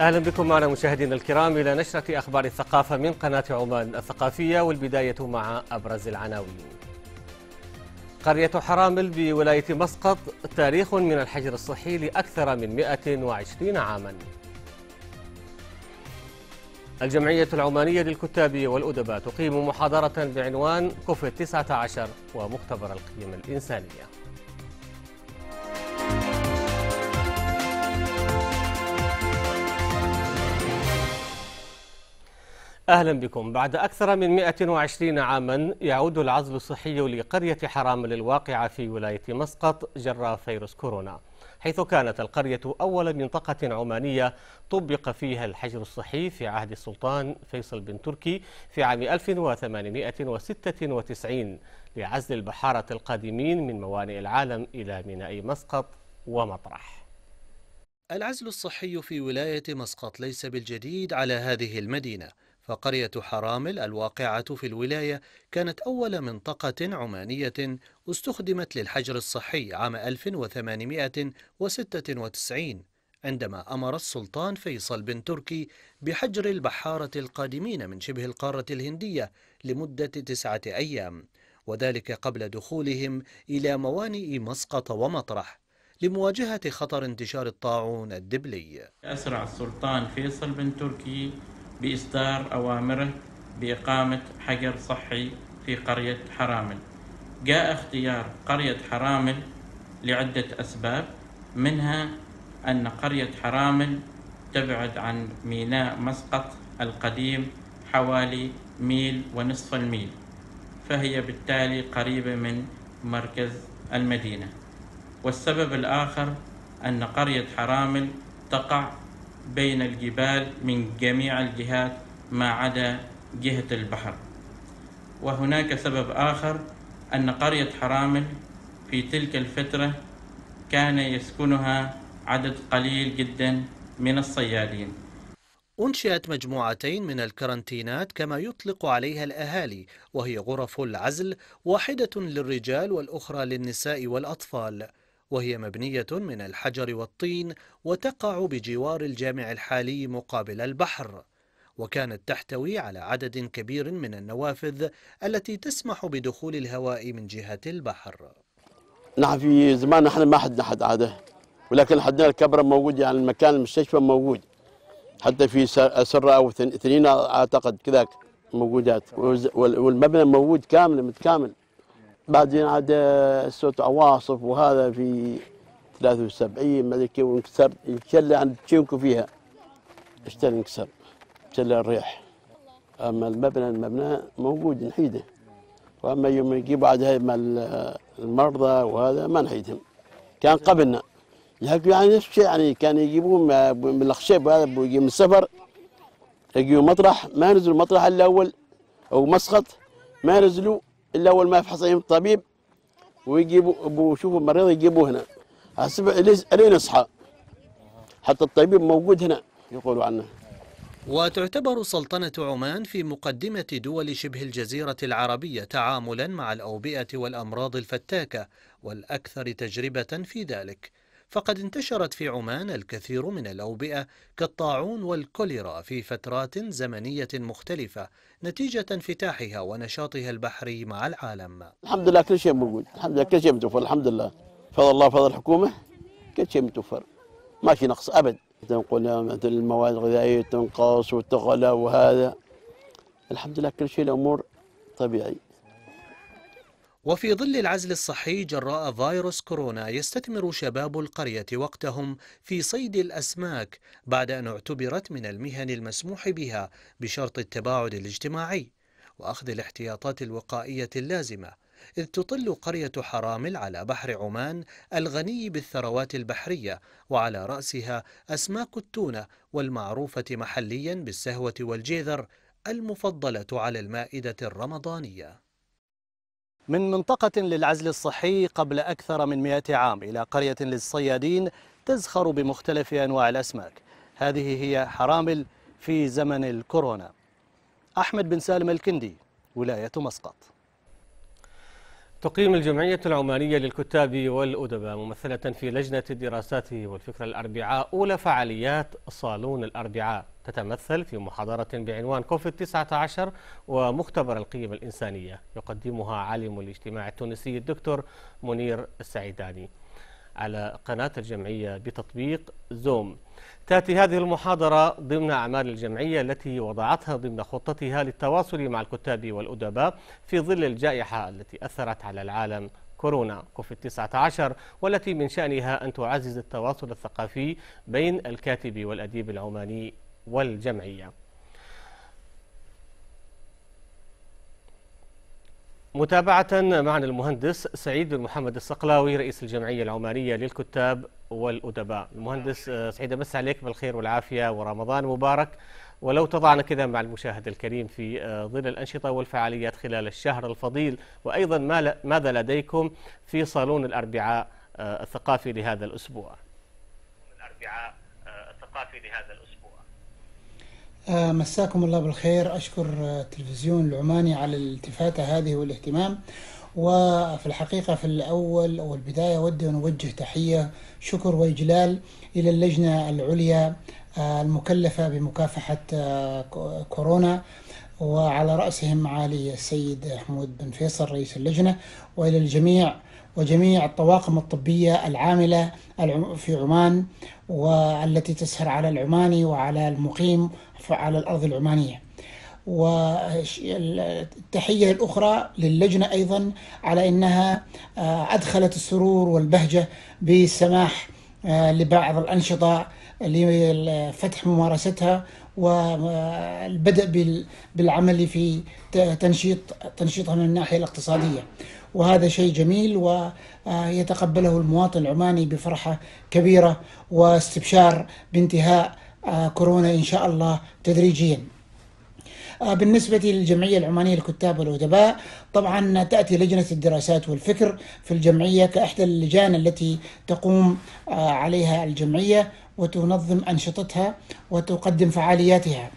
أهلا بكم معنا مشاهدينا الكرام إلى نشرة أخبار الثقافة من قناة عمان الثقافية والبداية مع أبرز العناوين قرية حرامل بولاية مسقط تاريخ من الحجر الصحي لأكثر من 120 عاما الجمعية العمانية للكتاب والأدباء تقيم محاضرة بعنوان كوفيد 19 ومختبر القيم الإنسانية أهلا بكم بعد أكثر من 120 عاما يعود العزل الصحي لقرية حرام للواقعة في ولاية مسقط جراء فيروس كورونا حيث كانت القرية أول منطقة عمانية طبق فيها الحجر الصحي في عهد السلطان فيصل بن تركي في عام 1896 لعزل البحارة القادمين من موانئ العالم إلى ميناء مسقط ومطرح العزل الصحي في ولاية مسقط ليس بالجديد على هذه المدينة فقرية حرامل الواقعة في الولاية كانت أول منطقة عمانية استخدمت للحجر الصحي عام 1896 عندما أمر السلطان فيصل بن تركي بحجر البحارة القادمين من شبه القارة الهندية لمدة تسعة أيام وذلك قبل دخولهم إلى موانئ مسقط ومطرح لمواجهة خطر انتشار الطاعون الدبلي أسرع السلطان فيصل بن تركي بإصدار أوامره بإقامة حجر صحي في قرية حرامل جاء اختيار قرية حرامل لعدة أسباب منها أن قرية حرامل تبعد عن ميناء مسقط القديم حوالي ميل ونصف الميل فهي بالتالي قريبة من مركز المدينة والسبب الآخر أن قرية حرامل تقع بين الجبال من جميع الجهات ما عدا جهة البحر وهناك سبب آخر أن قرية حرامل في تلك الفترة كان يسكنها عدد قليل جدا من الصيادين أنشئت مجموعتين من الكرنتينات كما يطلق عليها الأهالي وهي غرف العزل واحدة للرجال والأخرى للنساء والأطفال وهي مبنية من الحجر والطين وتقع بجوار الجامع الحالي مقابل البحر وكانت تحتوي على عدد كبير من النوافذ التي تسمح بدخول الهواء من جهة البحر نحن نعم، في زمان نحن ما حدنا حد عاده ولكن حدنا الكبرى موجود يعني المكان المستشفى موجود حتى في سرة أو اثنين أعتقد كذاك موجودات والمبنى موجود كامل متكامل بعدين عاد آه، صوت عواصف وهذا في 73 ما ادري كيف انكسر انشل عند تشينكو فيها اشتل انكسر شل الريح اما المبنى المبنى موجود نحيده واما يوم يجي بعد هاي مال آه، المرضى وهذا ما نحيدهم كان قبلنا يعني نفس الشيء يعني كان يجيبون آه، من الخشب وهذا من السفر يجيبوا مطرح ما نزلوا مطرح الاول او مسقط ما نزلوا الا اول ما يفحص الطبيب ويجيبوا ويشوفوا المريض يجيبوه هنا الصبح لين يصحى حتى الطبيب موجود هنا يقولوا عنه وتعتبر سلطنة عمان في مقدمة دول شبه الجزيرة العربية تعاملا مع الأوبئة والأمراض الفتاكة والأكثر تجربة في ذلك فقد انتشرت في عمان الكثير من الأوبئة كالطاعون والكوليرا في فترات زمنية مختلفة نتيجة انفتاحها ونشاطها البحري مع العالم الحمد لله كل شيء موجود الحمد لله كل شيء متوفر الحمد لله فضل الله فضل الحكومة كل شيء متوفر ماشي نقص أبد تنقل مثل المواد الغذائية تنقص وتغلى وهذا الحمد لله كل شيء الأمور طبيعي وفي ظل العزل الصحي جراء فيروس كورونا يستثمر شباب القرية وقتهم في صيد الأسماك بعد أن اعتبرت من المهن المسموح بها بشرط التباعد الاجتماعي وأخذ الاحتياطات الوقائية اللازمة إذ تطل قرية حرامل على بحر عمان الغني بالثروات البحرية وعلى رأسها أسماك التونة والمعروفة محليا بالسهوة والجيذر المفضلة على المائدة الرمضانية من منطقة للعزل الصحي قبل أكثر من مئة عام إلى قرية للصيادين تزخر بمختلف أنواع الأسماك هذه هي حرامل في زمن الكورونا أحمد بن سالم الكندي ولاية مسقط تقيم الجمعية العمانية للكتاب والأدباء ممثلة في لجنة الدراسات والفكر الأربعاء أولى فعاليات صالون الأربعاء تتمثل في محاضرة بعنوان كوفيد 19 ومختبر القيم الإنسانية يقدمها عالم الاجتماع التونسي الدكتور منير السعيداني على قناة الجمعية بتطبيق زوم تأتي هذه المحاضرة ضمن أعمال الجمعية التي وضعتها ضمن خطتها للتواصل مع الكتاب والأدباء في ظل الجائحة التي أثرت على العالم كورونا كوفيد 19 والتي من شأنها أن تعزز التواصل الثقافي بين الكاتب والأديب العماني والجمعية متابعة معنا المهندس سعيد بن محمد الصقلاوي رئيس الجمعية العمانية للكتاب والأدباء المهندس نعم. آه، سعيد أمس عليك بالخير والعافية ورمضان مبارك ولو تضعنا كذا مع المشاهد الكريم في آه، ظل الأنشطة والفعاليات خلال الشهر الفضيل وأيضا ماذا لديكم في صالون الأربعاء آه، الثقافي لهذا الأسبوع الأربعاء الثقافي لهذا الأسبوع آه، مساكم الله بالخير أشكر التلفزيون آه، العماني على الالتفاتة هذه والاهتمام وفي الحقيقة في الأول أو البداية أود أن أوجه تحية شكر وإجلال إلى اللجنة العليا آه، المكلفة بمكافحة كورونا وعلى رأسهم معالي السيد حمود بن فيصل رئيس اللجنة وإلى الجميع وجميع الطواقم الطبية العاملة في عمان والتي تسهر على العماني وعلى المقيم على الأرض العمانية والتحية الأخرى للجنة أيضا على أنها آه، أدخلت السرور والبهجة بالسماح آه، لبعض الأنشطة لفتح ممارستها والبدء بالعمل في تنشيط تنشيطها من الناحيه الاقتصاديه. وهذا شيء جميل ويتقبله المواطن العماني بفرحه كبيره واستبشار بانتهاء كورونا ان شاء الله تدريجيا. بالنسبة للجمعية العمانية للكتاب والأدباء طبعا تأتي لجنة الدراسات والفكر في الجمعية كأحدى اللجان التي تقوم عليها الجمعية وتنظم أنشطتها وتقدم فعالياتها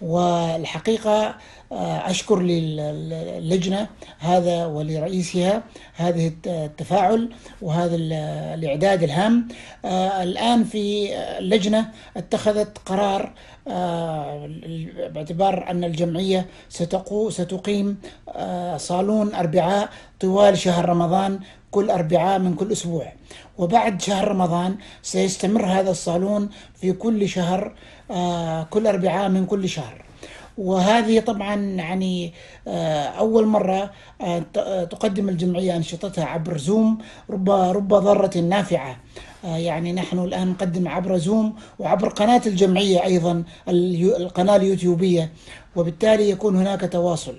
والحقيقة آه، أشكر للجنة هذا ولرئيسها هذه التفاعل وهذا الإعداد الهام آه، الآن في اللجنة اتخذت قرار آه، باعتبار أن الجمعية ستقيم صالون أربعاء طوال شهر رمضان كل أربعاء من كل أسبوع وبعد شهر رمضان سيستمر هذا الصالون في كل شهر كل أربعاء من كل شهر وهذه طبعا يعني آه، أول مرة آه، آه، تقدم الجمعية أنشطتها عبر زوم رب رب ضارة نافعة يعني نحن الآن نقدم عبر زوم وعبر قناة الجمعية أيضا القناة اليوتيوبية وبالتالي يكون هناك تواصل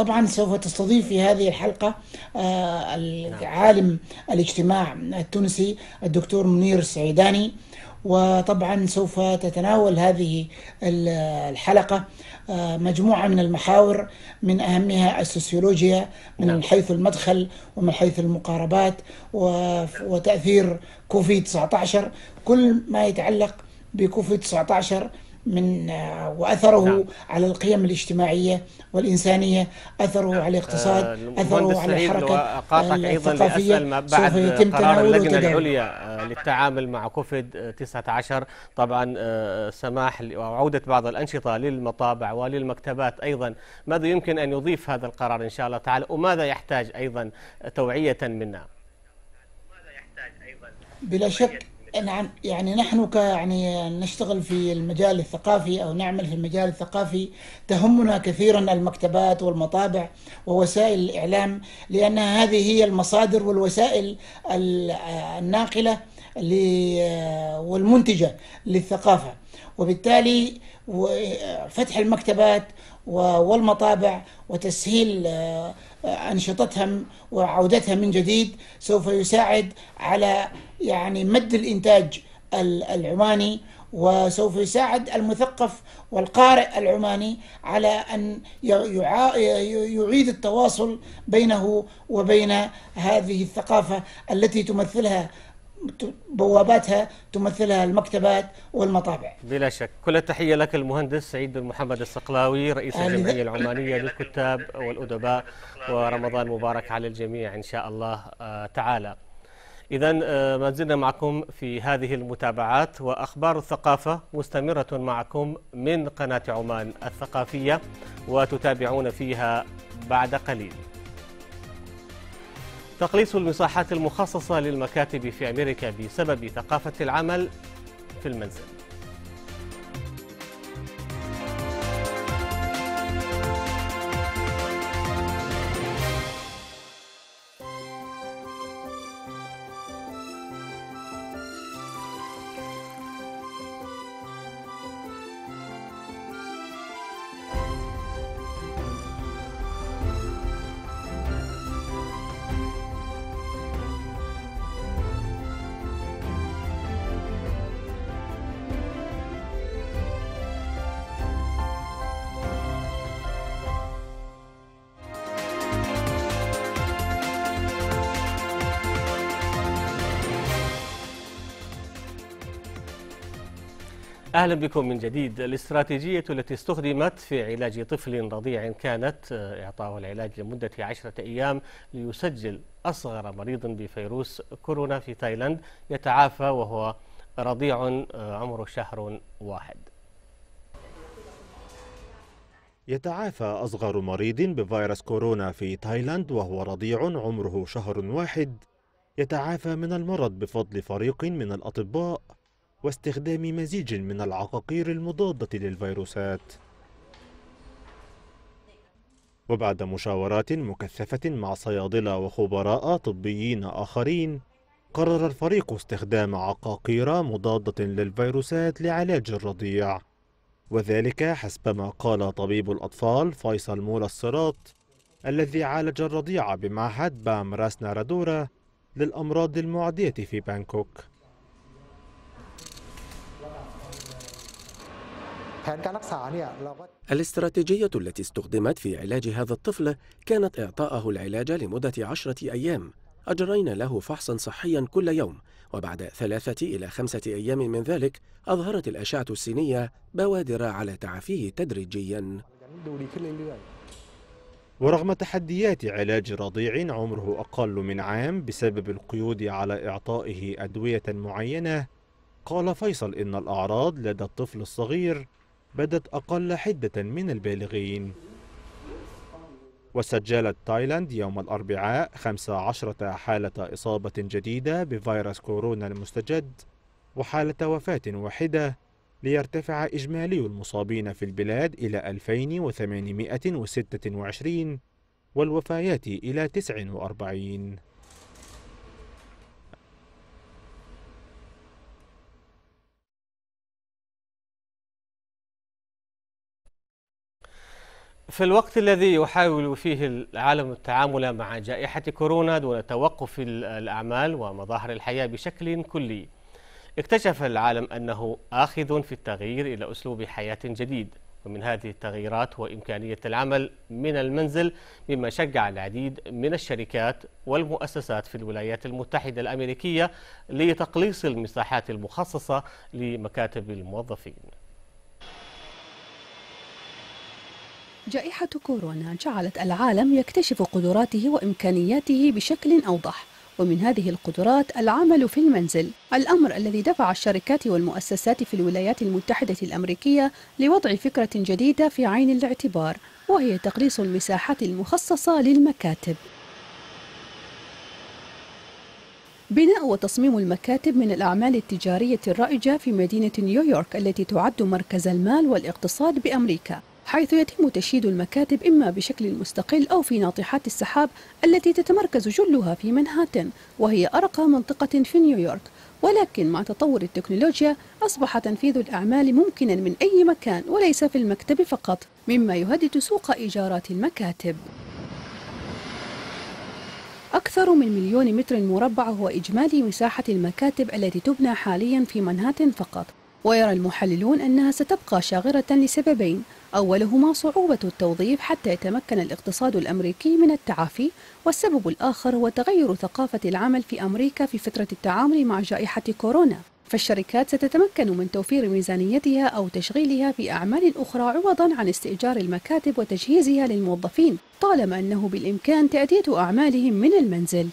طبعا سوف تستضيف في هذه الحلقة آه، العالم نعم. الاجتماع التونسي الدكتور منير السعيداني وطبعا سوف تتناول هذه الحلقة آه، مجموعة من المحاور من أهمها السوسيولوجيا من نعم. حيث المدخل ومن حيث المقاربات وتأثير كوفيد 19 كل ما يتعلق بكوفيد 19 من آه، واثره نعم. على القيم الاجتماعيه والانسانيه اثره على الاقتصاد آه اثره على الحركه اقاطعك ايضا الثقافيه ما بعد قرار اللجنه العليا آه، للتعامل مع كوفيد 19 طبعا آه، سماح وعوده بعض الانشطه للمطابع وللمكتبات ايضا ماذا يمكن ان يضيف هذا القرار ان شاء الله تعالى وماذا يحتاج ايضا توعيه منا بلا شك نعم يعني نحن يعني نشتغل في المجال الثقافي أو نعمل في المجال الثقافي تهمنا كثيرا المكتبات والمطابع ووسائل الإعلام لأن هذه هي المصادر والوسائل الناقلة والمنتجة للثقافة وبالتالي فتح المكتبات والمطابع وتسهيل آه، انشطتها وعودتها من جديد سوف يساعد على يعني مد الانتاج العماني وسوف يساعد المثقف والقارئ العماني على ان يعيد التواصل بينه وبين هذه الثقافه التي تمثلها بواباتها تمثلها المكتبات والمطابع بلا شك كل التحية لك المهندس سعيد بن محمد السقلاوي رئيس الجمعية العمانية للكتاب والأدباء ورمضان مبارك على الجميع إن شاء الله آه، تعالى إذا آه، ما زلنا معكم في هذه المتابعات وأخبار الثقافة مستمرة معكم من قناة عمان الثقافية وتتابعون فيها بعد قليل تقليص المساحات المخصصة للمكاتب في أمريكا بسبب ثقافة العمل في المنزل أهلا بكم من جديد الاستراتيجية التي استخدمت في علاج طفل رضيع كانت إعطاه العلاج لمدة عشرة أيام ليسجل أصغر مريض بفيروس كورونا في تايلاند يتعافى وهو رضيع عمره شهر واحد يتعافى أصغر مريض بفيروس كورونا في تايلاند وهو رضيع عمره شهر واحد يتعافى من المرض بفضل فريق من الأطباء واستخدام مزيج من العقاقير المضادة للفيروسات وبعد مشاورات مكثفة مع صيادلة وخبراء طبيين آخرين قرر الفريق استخدام عقاقير مضادة للفيروسات لعلاج الرضيع وذلك حسب ما قال طبيب الأطفال فيصل مولى الصراط الذي عالج الرضيع بمعهد بام راسنا رادورا للأمراض المعدية في بانكوك الاستراتيجية التي استخدمت في علاج هذا الطفل كانت إعطاءه العلاج لمدة عشرة أيام أجرينا له فحصا صحيا كل يوم وبعد ثلاثة إلى خمسة أيام من ذلك أظهرت الأشعة السينية بوادر على تعافيه تدريجيا ورغم تحديات علاج رضيع عمره أقل من عام بسبب القيود على إعطائه أدوية معينة قال فيصل إن الأعراض لدى الطفل الصغير بدت أقل حدة من البالغين وسجلت تايلاند يوم الأربعاء 15 حالة إصابة جديدة بفيروس كورونا المستجد وحالة وفاة واحدة ليرتفع إجمالي المصابين في البلاد إلى 2826 والوفيات إلى 49 في الوقت الذي يحاول فيه العالم التعامل مع جائحة كورونا دون توقف الأعمال ومظاهر الحياة بشكل كلي اكتشف العالم أنه آخذ في التغيير إلى أسلوب حياة جديد ومن هذه التغييرات هو إمكانية العمل من المنزل مما شجع العديد من الشركات والمؤسسات في الولايات المتحدة الأمريكية لتقليص المساحات المخصصة لمكاتب الموظفين جائحة كورونا جعلت العالم يكتشف قدراته وإمكانياته بشكل أوضح ومن هذه القدرات العمل في المنزل الأمر الذي دفع الشركات والمؤسسات في الولايات المتحدة الأمريكية لوضع فكرة جديدة في عين الاعتبار وهي تقليص المساحات المخصصة للمكاتب بناء وتصميم المكاتب من الأعمال التجارية الرائجة في مدينة نيويورك التي تعد مركز المال والاقتصاد بأمريكا حيث يتم تشييد المكاتب إما بشكل مستقل أو في ناطحات السحاب التي تتمركز جلها في منهاتن وهي أرقى منطقة في نيويورك ولكن مع تطور التكنولوجيا أصبح تنفيذ الأعمال ممكنا من أي مكان وليس في المكتب فقط مما يهدد سوق إيجارات المكاتب أكثر من مليون متر مربع هو إجمالي مساحة المكاتب التي تبنى حاليا في منهاتن فقط ويرى المحللون أنها ستبقى شاغرة لسببين أولهما صعوبة التوظيف حتى يتمكن الاقتصاد الأمريكي من التعافي والسبب الآخر هو تغير ثقافة العمل في أمريكا في فترة التعامل مع جائحة كورونا فالشركات ستتمكن من توفير ميزانيتها أو تشغيلها في أعمال أخرى عوضا عن استئجار المكاتب وتجهيزها للموظفين طالما أنه بالإمكان تأدية أعمالهم من المنزل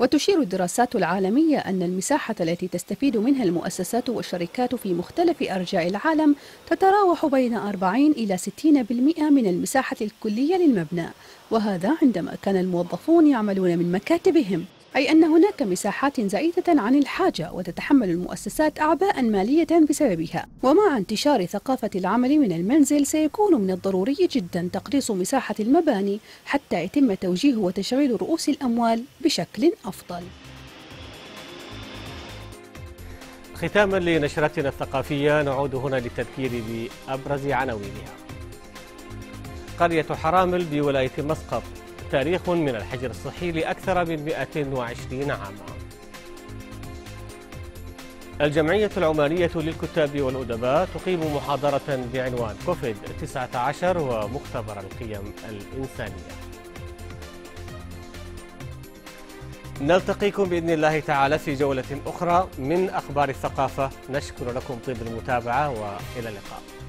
وتشير الدراسات العالمية أن المساحة التي تستفيد منها المؤسسات والشركات في مختلف أرجاء العالم تتراوح بين 40 إلى 60% من المساحة الكلية للمبنى وهذا عندما كان الموظفون يعملون من مكاتبهم أي أن هناك مساحات زائدة عن الحاجة وتتحمل المؤسسات أعباء مالية بسببها ومع انتشار ثقافة العمل من المنزل سيكون من الضروري جدا تقليص مساحة المباني حتى يتم توجيه وتشغيل رؤوس الأموال بشكل أفضل ختاما لنشرتنا الثقافية نعود هنا للتذكير بأبرز عناوينها قرية حرامل بولاية مسقط تاريخ من الحجر الصحي لأكثر من 120 عاما الجمعية العمانية للكتاب والأدباء تقيم محاضرة بعنوان كوفيد 19 ومختبر القيم الإنسانية نلتقيكم بإذن الله تعالى في جولة أخرى من أخبار الثقافة نشكر لكم طيب المتابعة وإلى اللقاء